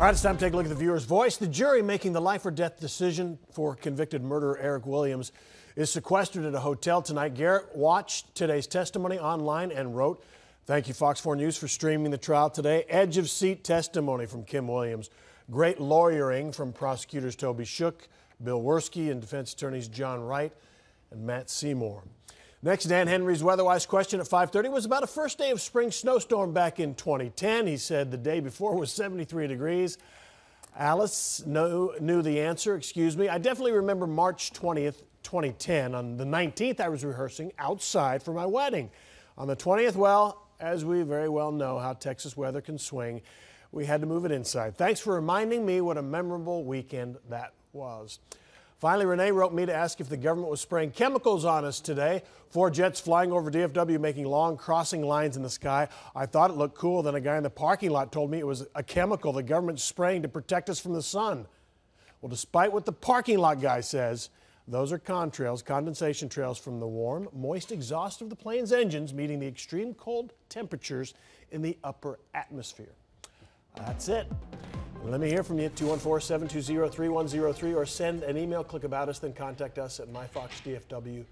All right, it's time to take a look at the viewer's voice. The jury making the life or death decision for convicted murderer Eric Williams is sequestered at a hotel tonight. Garrett watched today's testimony online and wrote, Thank you, Fox 4 News, for streaming the trial today. Edge of seat testimony from Kim Williams. Great lawyering from prosecutors Toby Shook, Bill Worski, and defense attorneys John Wright and Matt Seymour. Next, Dan Henry's WeatherWise question at 5:30 was about a first day of spring snowstorm back in 2010. He said the day before was 73 degrees. Alice know, knew the answer. Excuse me. I definitely remember March 20th, 2010. On the 19th, I was rehearsing outside for my wedding. On the 20th, well, as we very well know how Texas weather can swing, we had to move it inside. Thanks for reminding me what a memorable weekend that was. Finally, Renee wrote me to ask if the government was spraying chemicals on us today. Four jets flying over DFW making long crossing lines in the sky. I thought it looked cool. Then a guy in the parking lot told me it was a chemical the government's spraying to protect us from the sun. Well, despite what the parking lot guy says, those are contrails, condensation trails from the warm, moist exhaust of the plane's engines meeting the extreme cold temperatures in the upper atmosphere. That's it. Let me hear from you. 214 720 3103 or send an email. Click about us, then contact us at myfoxdfw.com.